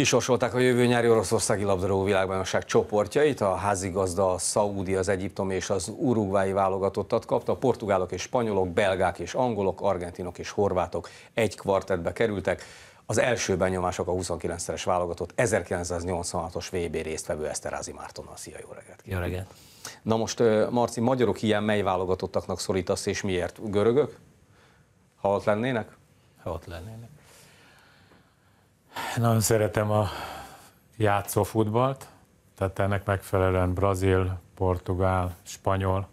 Kisorsolták a jövő nyári Oroszországi labdarúgó világbajnokság csoportjait, a házigazda, a Szaúdi, az Egyiptom és az Uruguayi válogatottat kapta, a portugálok és spanyolok, belgák és angolok, argentinok és horvátok egy kvartetbe kerültek. Az első benyomások a 29-es válogatott 1986-os VB résztvevő Eszterázi a Szia, jó reggelt! Jó reggelt! Na most, Marci, magyarok ilyen mely válogatottaknak szorítasz, és miért? Görögök? Ha ott lennének? Ha ott lennének. Nagyon szeretem a játszó futballt, tehát ennek megfelelően brazil, portugál, spanyol.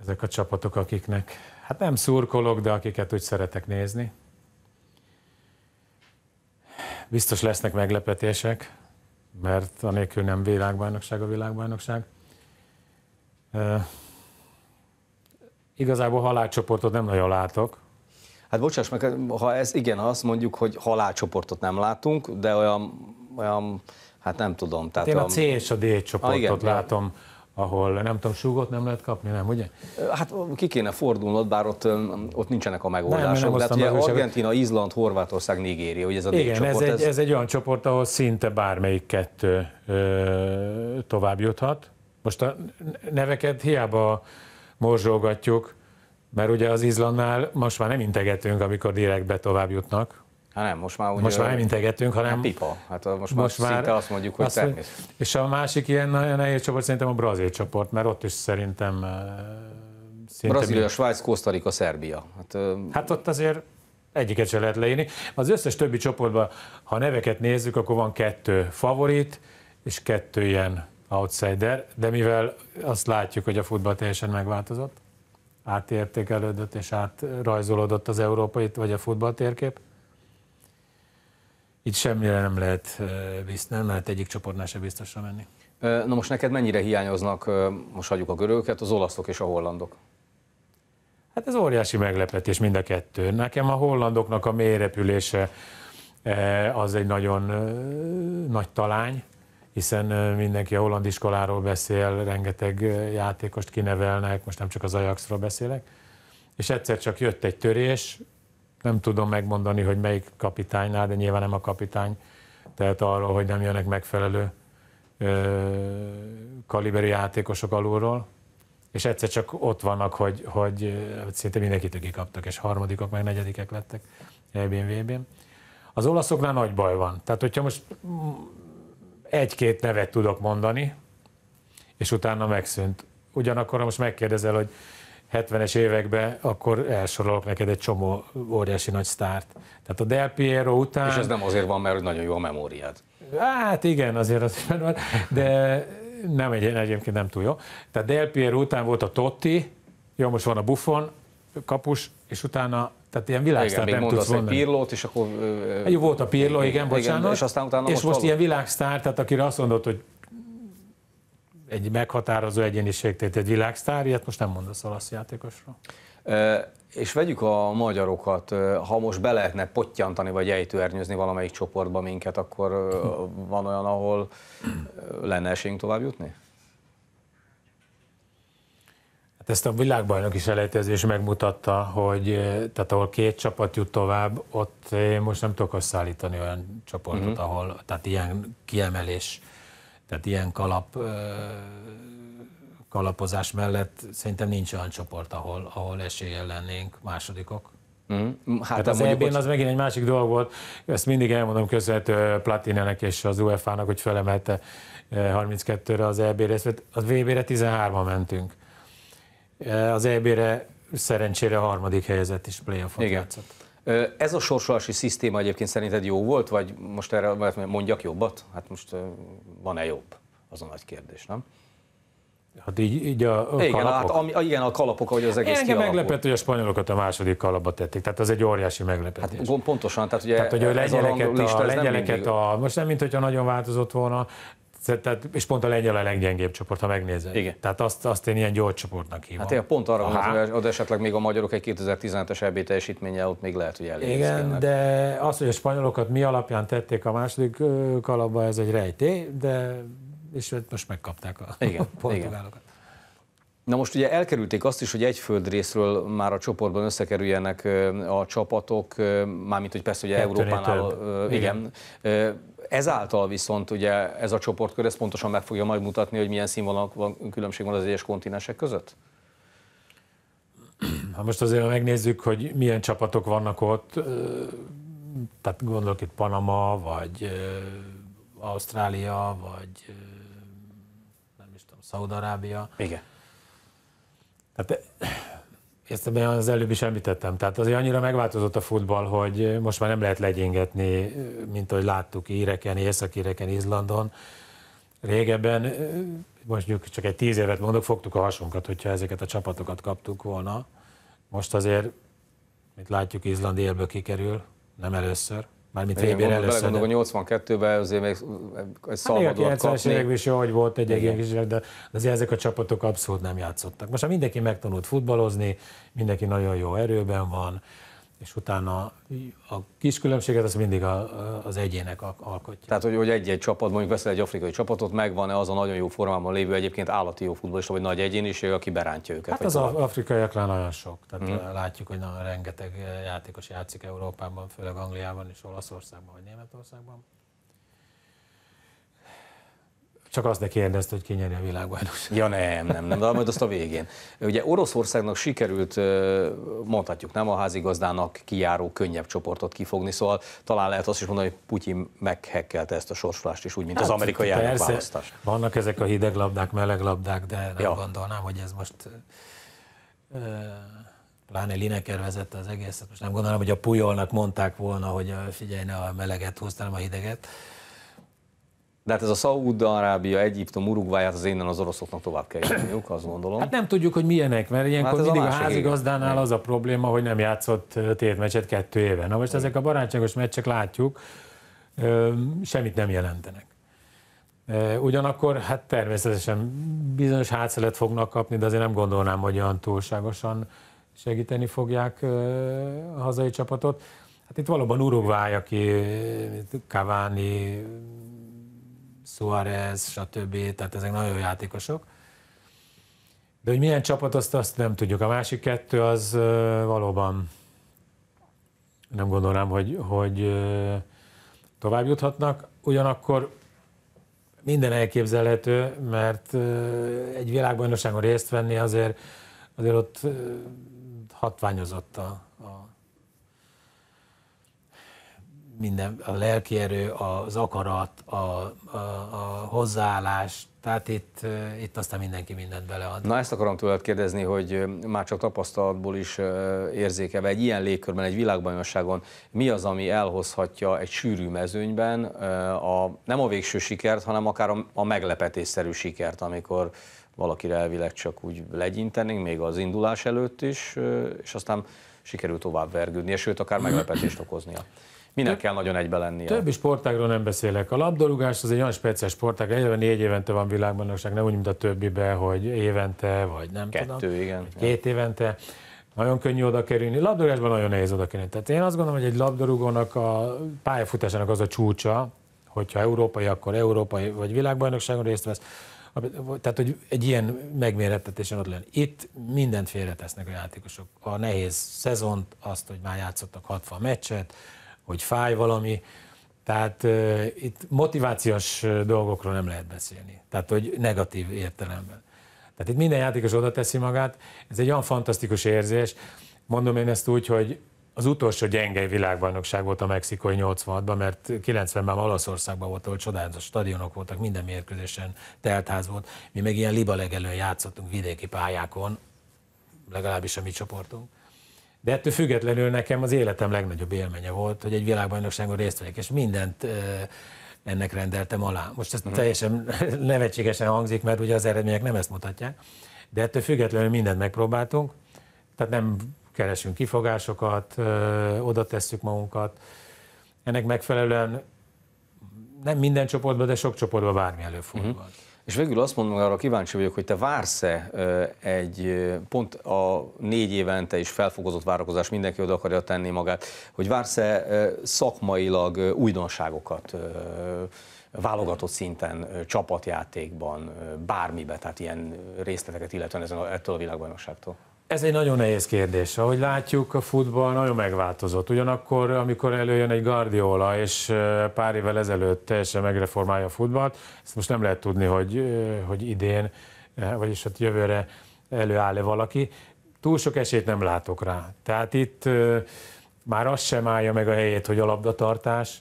Ezek a csapatok, akiknek, hát nem szurkolok, de akiket úgy szeretek nézni. Biztos lesznek meglepetések, mert anélkül nem világbajnokság a világbajnokság. Uh, igazából halálcsoportot nem nagyon látok, Hát bocsáss meg, ha ez igen, ha azt mondjuk, hogy halálcsoportot nem látunk, de olyan, olyan hát nem tudom. Tehát Én a C és a D csoportot ah, igen, látom. ahol nem tudom, súgot nem lehet kapni, nem, ugye? Hát ki kéne fordulnod, bár ott, ott nincsenek a megoldások. Nem, nem Tehát ugye Argentina, Izland, Horvátország, Nigéria, ugye ez a Igen, csoport, ez, egy, ez... ez egy olyan csoport, ahol szinte bármelyik kettő ö, tovább juthat. Most a neveket hiába morzsolgatjuk, mert ugye az Izlandnál most már nem integetünk, amikor direktbe tovább jutnak, Hát nem, most már ugye Most már nem integetünk, hanem... Hát pipa, hát most, most már szinte azt mondjuk, hogy természet. És a másik ilyen nagyon nehéz csoport szerintem a brazil csoport, mert ott is szerintem... Eh, szinte Brazília, Svájc, Rica, Szerbia. Hát, hát ott azért egyiket se lehet leírni. Az összes többi csoportban, ha neveket nézzük, akkor van kettő favorit, és kettő ilyen outsider, de mivel azt látjuk, hogy a futball teljesen megváltozott, átértékelődött és átrajzolódott az európai, vagy a futballtérkép. Itt semmire nem lehet, nem lehet egyik csoportnál se biztosra menni. Na most neked mennyire hiányoznak, most hagyjuk a görögöket, az olaszok és a hollandok? Hát ez óriási meglepetés mind a kettő. Nekem a hollandoknak a mélyrepülése az egy nagyon nagy talány, hiszen mindenki a holland iskoláról beszél, rengeteg játékost kinevelnek, most nem csak az Ajaxról beszélek, és egyszer csak jött egy törés, nem tudom megmondani, hogy melyik kapitánynál, de nyilván nem a kapitány, tehát arról, hogy nem jönnek megfelelő ö, kaliberű játékosok alulról, és egyszer csak ott vannak, hogy, hogy hát szinte mindenkit kaptak, és harmadikok, meg negyedikek lettek ebén, vb Az olaszoknál nagy baj van. Tehát, hogyha most egy-két nevet tudok mondani, és utána megszűnt. Ugyanakkor, ha most megkérdezel, hogy 70-es években, akkor elsorolok neked egy csomó óriási nagy sztárt. Tehát a Del Piero után... És ez nem azért van, mert nagyon jó a memóriád. Hát igen, azért azért van, de nem egy, egyébként nem túl jó. Tehát Del Piero után volt a Totti, jó, most van a Buffon, kapus, és utána tehát ilyen világsztárt igen, nem tudsz mondani. Egy pirlót, és akkor... Ö, Egy, hát volt a pirló, igen, igen, bocsánat. Igen, és aztán utána és most, most ilyen világsztár, tehát akire azt mondod, hogy egy meghatározó egyéniség, tehát egy világsztár, ilyet most nem mondasz olasz játékosról. E, és vegyük a magyarokat, ha most be lehetne pottyantani vagy ejtőernyőzni valamelyik csoportba minket, akkor van olyan, ahol lenne esélyünk tovább jutni? Hát ezt a is elejtezés megmutatta, hogy eh, tehát ahol két csapat jut tovább, ott én most nem tudok összeállítani olyan csoportot, Mm-hmm. ahol tehát ilyen kiemelés, tehát ilyen kalap, eh, kalapozás mellett szerintem nincs olyan csoport, ahol, ahol eséllyel lennénk másodikok. Mm. Hát Tehát az eb hogy... az megint egy másik dolog volt, ezt mindig elmondom köszönhető eh, platinenek és az UEFA-nak, hogy felemelte 32-re az EB részt, az VB-re 13 a mentünk. Eh, az EB-re szerencsére a harmadik helyezett is playoffot Igen. játszott. Eh, ez a sorsolási szisztéma egyébként szerinted jó volt, vagy most erre mondjak jobbat? Hát most eh, van-e jobb? Az a nagy kérdés, nem? Hát így, így a, a igen, kalapok? Hát, ami, ah, igen, a kalapok, ahogy az egész Engem meglepett, hogy a spanyolokat a második kalapba tették, tehát az egy óriási meglepetés. Hát, pontosan, tehát ugye tehát, hogy ez a lengyeleket, a, lengyeleket mindig... a, most nem, mint hogyha nagyon változott volna, tehát, és pont a lengyel a leggyengébb csoport, ha megnézed. Igen. Tehát azt, azt én ilyen gyors csoportnak hívom. Hát én pont arra gondolom, hogy esetleg még a magyarok egy 2017-es EB teljesítménye, ott még lehet, hogy Igen, de az, hogy a spanyolokat mi alapján tették a második kalapba, ez egy rejtély, de és hát most megkapták a igen, portugálokat. Na most ugye elkerülték azt is, hogy egy földrészről már a csoportban összekerüljenek a csapatok, mármint hogy persze, hogy Európánál, igen, igen Ezáltal viszont ugye ez a csoportkör, ez pontosan meg fogja majd mutatni, hogy milyen van, különbség van az egyes kontinensek között? Ha most azért megnézzük, hogy milyen csapatok vannak ott, tehát gondolok itt Panama, vagy Ausztrália, vagy nem is tudom, Szaudarábia. Igen. Tehát ezt az előbb is említettem. Tehát azért annyira megváltozott a futball, hogy most már nem lehet legyengetni, mint ahogy láttuk íreken, északíreken, Izlandon. Régebben, mondjuk csak egy tíz évet mondok, fogtuk a hasunkat, hogyha ezeket a csapatokat kaptuk volna. Most azért, mint látjuk, Izland élből kikerül, nem először. Mármint VB-re először. Belegondolok, a 82-ben azért még egy Salvador hát, kapni. A 90-es is jó, hogy volt egy egész kis de azért ezek a csapatok abszolút nem játszottak. Most már mindenki megtanult futballozni, mindenki nagyon jó erőben van, és utána a kis különbséget az mindig a, az egyének alkotja. Tehát, hogy, hogy egy-egy csapat, mondjuk veszel egy afrikai csapatot, megvan-e az a nagyon jó formában lévő egyébként állati jó futbolista, vagy nagy egyéniség, aki berántja őket? Hát az afrikaiak afrikaiaknál nagyon sok. Tehát hmm. látjuk, hogy nagyon rengeteg játékos játszik Európában, főleg Angliában és Olaszországban, vagy Németországban. Csak azt ne kérdezt, hogy ki nyeri a világbajnokságot. Ja nem, nem, nem, de majd azt a végén. Ugye Oroszországnak sikerült, mondhatjuk, nem a házigazdának kijáró könnyebb csoportot kifogni, szóval talán lehet azt is mondani, hogy Putyin meghekkelte ezt a sorsolást is, úgy, mint hát, az amerikai elnökválasztás. Vannak ezek a hideg labdák, meleg labdák, de nem ja. gondolnám, hogy ez most pláne Lineker vezette az egészet, most nem gondolom, hogy a Pujolnak mondták volna, hogy figyelj, ne a meleget hozz, a hideget. De hát ez a Szaúd-Arábia, Egyiptom, Uruguay, hát az innen az oroszoknak tovább kell jönniük, azt gondolom. Hát nem tudjuk, hogy milyenek, mert ilyenkor hát mindig a, a házigazdánál az a probléma, hogy nem játszott meccset kettő éve. Na most Igen. ezek a barátságos meccsek látjuk, semmit nem jelentenek. Ugyanakkor hát természetesen bizonyos hátszelet fognak kapni, de azért nem gondolnám, hogy olyan túlságosan segíteni fogják a hazai csapatot. Hát itt valóban Uruguay, aki Cavani, Suárez, stb. Tehát ezek nagyon jó játékosok. De hogy milyen csapat, azt, azt nem tudjuk. A másik kettő az valóban nem gondolnám, hogy, hogy tovább juthatnak. Ugyanakkor minden elképzelhető, mert egy világbajnokságon részt venni azért, azért ott hatványozott a, minden, a lelki erő, az akarat, a, a, a hozzáállás, tehát itt, itt aztán mindenki mindent belead. Na ezt akarom tőled kérdezni, hogy már csak tapasztalatból is érzékeve egy ilyen légkörben, egy világbajnokságon mi az, ami elhozhatja egy sűrű mezőnyben a, nem a végső sikert, hanem akár a, a meglepetésszerű sikert, amikor valakire elvileg csak úgy legyintenénk, még az indulás előtt is, és aztán sikerül tovább vergődnie, sőt, akár meglepetést okoznia. Minek kell nagyon egybe lennie? Többi sportágról nem beszélek. A labdarúgás az egy olyan speciális sportág, egyben négy évente van világbajnokság, nem úgy, mint a többibe, hogy évente, vagy nem Kettő, tudom. igen. Két évente. Nagyon könnyű oda kerülni. Labdarúgásban nagyon nehéz oda kerülni. Tehát én azt gondolom, hogy egy labdarúgónak a pályafutásának az a csúcsa, hogyha európai, akkor európai vagy világbajnokságon részt vesz. Tehát, hogy egy ilyen megmérettetésen ott lenni. Itt mindent félretesznek a játékosok. A nehéz szezont, azt, hogy már játszottak 60 meccset, hogy fáj valami, tehát uh, itt motivációs dolgokról nem lehet beszélni, tehát hogy negatív értelemben. Tehát itt minden játékos oda teszi magát, ez egy olyan fantasztikus érzés, mondom én ezt úgy, hogy az utolsó gyenge világbajnokság volt a mexikai 86-ban, mert 90-ben Olaszországban volt, ahol csodálatos stadionok voltak, minden mérkőzésen teltház volt. Mi meg ilyen liba legelőn játszottunk vidéki pályákon, legalábbis a mi csoportunk. De ettől függetlenül nekem az életem legnagyobb élménye volt, hogy egy világbajnokságon részt vegyek, és mindent ennek rendeltem alá. Most ez uh-huh. teljesen nevetségesen hangzik, mert ugye az eredmények nem ezt mutatják, de ettől függetlenül mindent megpróbáltunk, tehát nem keresünk kifogásokat, oda tesszük magunkat. Ennek megfelelően nem minden csoportban, de sok csoportban bármi előfordulhat. Uh-huh. És végül azt mondom, arra kíváncsi vagyok, hogy te vársz-e egy pont a négy évente is felfogozott várakozás, mindenki oda akarja tenni magát, hogy vársz-e szakmailag újdonságokat válogatott szinten, csapatjátékban, bármibe, tehát ilyen részleteket illetően ezen a, ettől a világbajnokságtól? Ez egy nagyon nehéz kérdés. Ahogy látjuk, a futball nagyon megváltozott. Ugyanakkor, amikor előjön egy Guardiola, és pár évvel ezelőtt teljesen megreformálja a futballt, ezt most nem lehet tudni, hogy, hogy idén, vagyis hát jövőre előáll-e valaki. Túl sok esélyt nem látok rá. Tehát itt már az sem állja meg a helyét, hogy a labdatartás,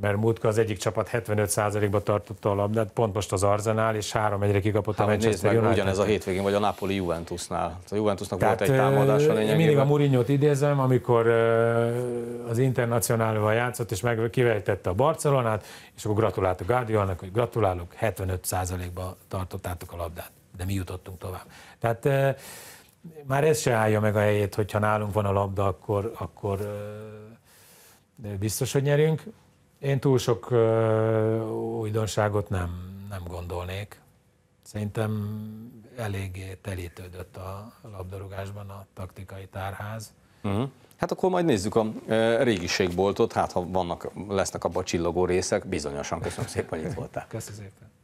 mert múltkor az egyik csapat 75%-ba tartotta a labdát, pont most az Arzenál, és három egyre kikapott hát, a Manchester United. Ugyanez a hétvégén, vagy a Napoli Juventusnál. A Juventusnak Tehát, volt egy támadás a lényegében. Mindig a mourinho idézem, amikor az internacionálval játszott, és meg kivejtette a Barcelonát, és akkor gratuláltuk Guardiolnak, hogy gratulálok, 75%-ba tartottátok a labdát, de mi jutottunk tovább. Tehát már ez se állja meg a helyét, hogyha nálunk van a labda, akkor, akkor biztos, hogy nyerünk. Én túl sok uh, újdonságot nem, nem gondolnék. Szerintem eléggé telítődött a labdarúgásban a taktikai tárház. Uh-huh. Hát akkor majd nézzük a uh, régiségboltot, hát ha vannak, lesznek abban a csillogó részek, bizonyosan köszönöm szépen, hogy itt voltál. Köszönöm szépen.